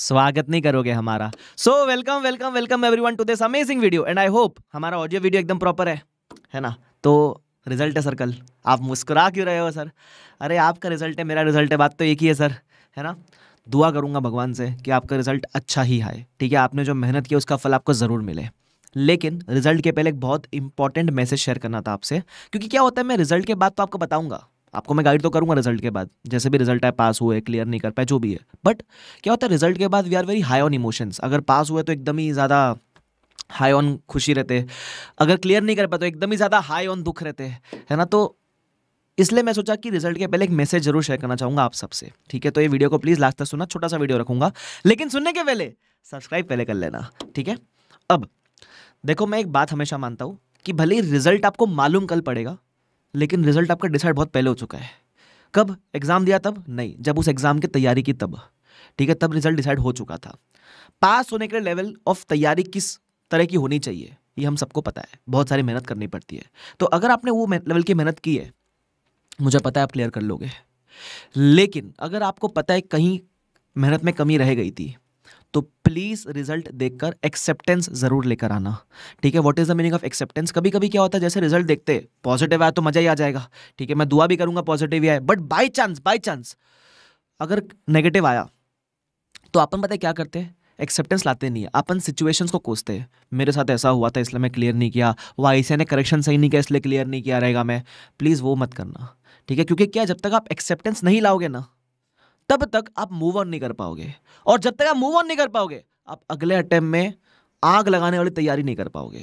स्वागत नहीं करोगे हमारा so welcome welcome welcome everyone to this amazing video and I hope हमारा ऑडियो वीडियो एकदम प्रॉपर है है ना तो रिजल्ट है सर कल आप मुस्कुरा क्यों रहे हो सर अरे आपका रिजल्ट है मेरा रिजल्ट है बात तो एक ही है सर है ना दुआ करूंगा भगवान से कि आपका रिजल्ट अच्छा ही आए ठीक है आपने जो मेहनत की उसका फल आपको ज़रूर मिले लेकिन रिजल्ट के पहले एक बहुत इंपॉर्टेंट मैसेज शेयर करना था आपसे क्योंकि क्या होता है मैं रिजल्ट के बाद तो आपको बताऊंगा आपको मैं गाइड तो करूंगा रिजल्ट के बाद जैसे भी रिजल्ट है पास हुए क्लियर नहीं कर पाए जो भी है बट क्या होता है रिजल्ट के बाद we are very high on emotions अगर पास हुए तो एकदम ही ज़्यादा हाई ऑन खुशी रहते अगर क्लियर नहीं कर पाए तो एकदम ही ज़्यादा हाई ऑन दुख रहते है ना तो इसलिए मैं सोचा कि रिजल्ट के पहले एक मैसेज जरूर शेयर करना चाहूंगा आप सबसे ठीक है तो ये वीडियो को प्लीज़ लास्ट तक सुना छोटा सा वीडियो रखूंगा लेकिन सुनने के पहले सब्सक्राइब पहले कर लेना ठीक है अब देखो मैं एक बात हमेशा मानता हूँ कि भले ही रिजल्ट आपको मालूम कल पड़ेगा लेकिन रिजल्ट आपका डिसाइड बहुत पहले हो चुका है कब एग्ज़ाम दिया तब नहीं जब उस एग्ज़ाम की तैयारी की तब ठीक है तब रिजल्ट डिसाइड हो चुका था पास होने के लेवल ऑफ तैयारी किस तरह की होनी चाहिए ये हम सबको पता है बहुत सारी मेहनत करनी पड़ती है तो अगर आपने वो लेवल की मेहनत की है मुझे पता है आप क्लियर कर लोगे लेकिन अगर आपको पता है कहीं मेहनत में कमी रह गई थी तो प्लीज़ रिजल्ट देखकर एक्सेप्टेंस ज़रूर लेकर आना ठीक है what is the meaning of acceptance कभी कभी क्या होता है जैसे रिजल्ट देखते पॉजिटिव आया तो मज़ा ही आ जाएगा ठीक है मैं दुआ भी करूंगा पॉजिटिव ही आए but by chance by chance अगर नेगेटिव आया तो अपन पता क्या करते हैं एक्सेप्टेंस लाते नहीं है अपन सिचुएशंस को कोसते हैं मेरे साथ ऐसा हुआ था इसलिए मैं क्लियर नहीं किया आई ऐसे ने करेक्शन सही नहीं किया इसलिए क्लियर नहीं किया रहेगा मैं प्लीज़ वो मत करना ठीक है क्योंकि क्या जब तक आप एक्सेप्टेंस नहीं लाओगे ना तब तक आप मूव ऑन नहीं कर पाओगे और जब तक आप मूव ऑन नहीं कर पाओगे आप अगले अटैम्प में आग लगाने वाली तैयारी नहीं कर पाओगे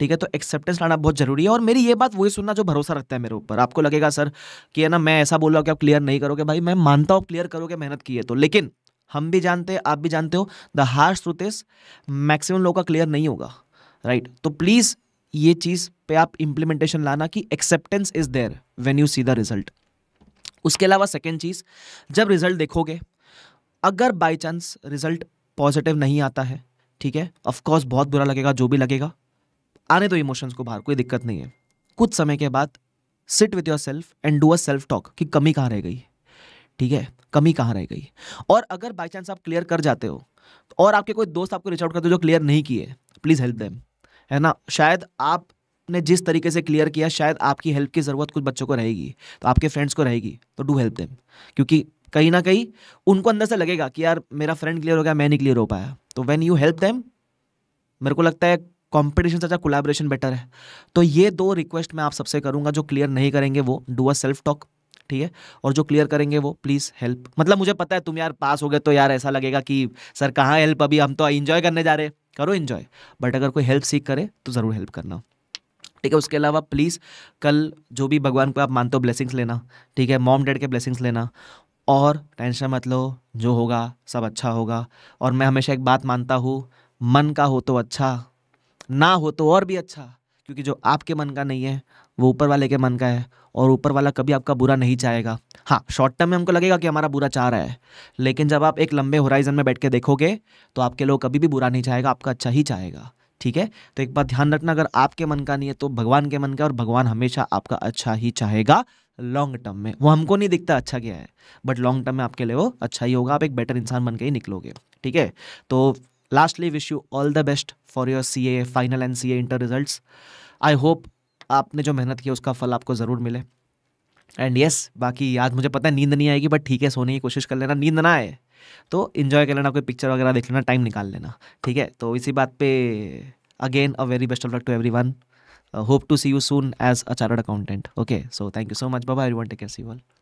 ठीक है तो एक्सेप्टेंस लाना बहुत जरूरी है और मेरी ये बात वही सुनना जो भरोसा रखता है मेरे ऊपर आपको लगेगा सर कि है ना मैं ऐसा बोल रहा हूँ कि आप क्लियर नहीं करोगे भाई मैं मानता हूँ क्लियर करोगे मेहनत की है तो लेकिन हम भी जानते हैं आप भी जानते हो द हार्श ट्रूथ मैक्सिमम लोगों का क्लियर नहीं होगा राइट तो प्लीज़ ये चीज़ पे आप इम्प्लीमेंटेशन लाना कि acceptance is there when you see the result उसके अलावा सेकेंड चीज़ जब रिज़ल्ट देखोगे अगर बाई चांस रिज़ल्ट पॉजिटिव नहीं आता है ठीक है ऑफकोर्स बहुत बुरा लगेगा जो भी लगेगा आने दो इमोशंस को बाहर कोई दिक्कत नहीं है कुछ समय के बाद sit with yourself and do a self talk कि कमी कहाँ रह गई ठीक है कमी कहाँ रह गई और अगर बाई चांस आप क्लियर कर जाते हो और आपके कोई दोस्त आपको रिचआउट आउट करते हो जो क्लियर नहीं किए प्लीज़ हेल्प देम है ना शायद आप आपने जिस तरीके से क्लियर किया शायद आपकी हेल्प की ज़रूरत कुछ बच्चों को रहेगी तो आपके फ्रेंड्स को रहेगी तो डू हेल्प देम क्योंकि कहीं ना कहीं उनको अंदर से लगेगा कि यार मेरा फ्रेंड क्लियर हो गया मैं नहीं क्लियर हो पाया तो वैन यू हेल्प दैम मेरे को लगता है कॉम्पिटिशन से अच्छा कोलाब्रेशन बेटर है तो ये दो रिक्वेस्ट मैं आप सबसे करूँगा जो क्लियर नहीं करेंगे वो डू अ सेल्फ टॉक ठीक है और जो क्लियर करेंगे वो प्लीज़ हेल्प मतलब मुझे पता है तुम यार पास हो गए तो यार ऐसा लगेगा कि सर कहाँ हेल्प अभी हम तो इन्जॉय करने जा रहे करो इन्जॉय बट अगर कोई हेल्प सीख करे तो ज़रूर हेल्प करना ठीक है उसके अलावा प्लीज़ कल जो भी भगवान को आप मानते हो ब्लेसिंग्स लेना ठीक है मॉम डैड के ब्लेसिंग्स लेना और टेंशन मत लो जो होगा सब अच्छा होगा और मैं हमेशा एक बात मानता हूँ मन का हो तो अच्छा ना हो तो और भी अच्छा क्योंकि जो आपके मन का नहीं है वो ऊपर वाले के मन का है और ऊपर वाला कभी आपका बुरा नहीं चाहेगा हाँ शॉर्ट टर्म में हमको लगेगा कि हमारा बुरा चाह रहा है लेकिन जब आप एक लंबे होराइजन में बैठ के देखोगे तो आपके लोग कभी भी बुरा नहीं चाहेगा आपका अच्छा ही चाहेगा ठीक है तो एक बार ध्यान रखना अगर आपके मन का नहीं है तो भगवान के मन का और भगवान हमेशा आपका अच्छा ही चाहेगा लॉन्ग टर्म में वो हमको नहीं दिखता अच्छा क्या है बट लॉन्ग टर्म में आपके लिए वो अच्छा ही होगा आप एक बेटर इंसान बन के ही निकलोगे ठीक है तो lastly wish you all the best for your C A final and C A inter result I hope आपने जो मेहनत की उसका फल आपको ज़रूर मिले एंड यस yes, बाकी आज मुझे पता है नींद नहीं आएगी बट ठीक है सोने की कोशिश कर लेना नींद ना आए तो इन्जॉय कर लेना कोई पिक्चर वगैरह देख लेना टाइम निकाल लेना ठीक है तो इसी बात पे again a very best of luck to everyone hope to see you soon as a chart accountant okay so thank you so much बाबा I want take care see all